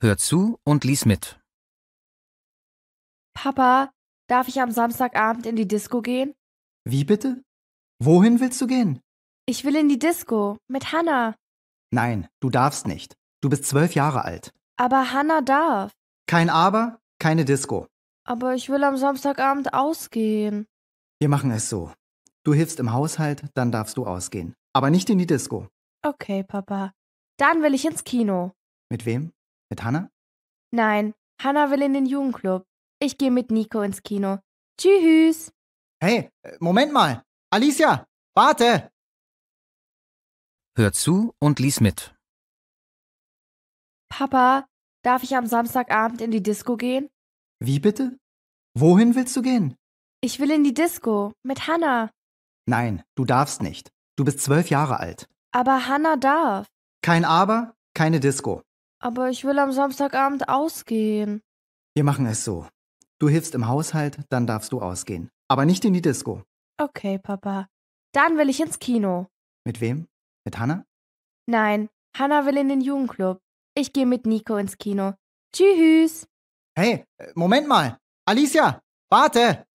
Hör zu und lies mit. Papa, darf ich am Samstagabend in die Disco gehen? Wie bitte? Wohin willst du gehen? Ich will in die Disco mit Hannah. Nein, du darfst nicht. Du bist zwölf Jahre alt. Aber Hannah darf. Kein Aber, keine Disco. Aber ich will am Samstagabend ausgehen. Wir machen es so. Du hilfst im Haushalt, dann darfst du ausgehen. Aber nicht in die Disco. Okay, Papa. Dann will ich ins Kino. Mit wem? Mit Hannah? Nein, Hannah will in den Jugendclub. Ich gehe mit Nico ins Kino. Tschüss. Hey, äh, Moment mal. Alicia, warte. Hör zu und lies mit. Papa, darf ich am Samstagabend in die Disco gehen? Wie bitte? Wohin willst du gehen? Ich will in die Disco mit Hannah. Nein, du darfst nicht. Du bist zwölf Jahre alt. Aber Hannah darf. Kein Aber, keine Disco. Aber ich will am Samstagabend ausgehen. Wir machen es so. Du hilfst im Haushalt, dann darfst du ausgehen. Aber nicht in die Disco. Okay, Papa. Dann will ich ins Kino. Mit wem? Mit Hanna? Nein, Hanna will in den Jugendclub. Ich gehe mit Nico ins Kino. Tschüss. Hey, äh, Moment mal. Alicia, warte.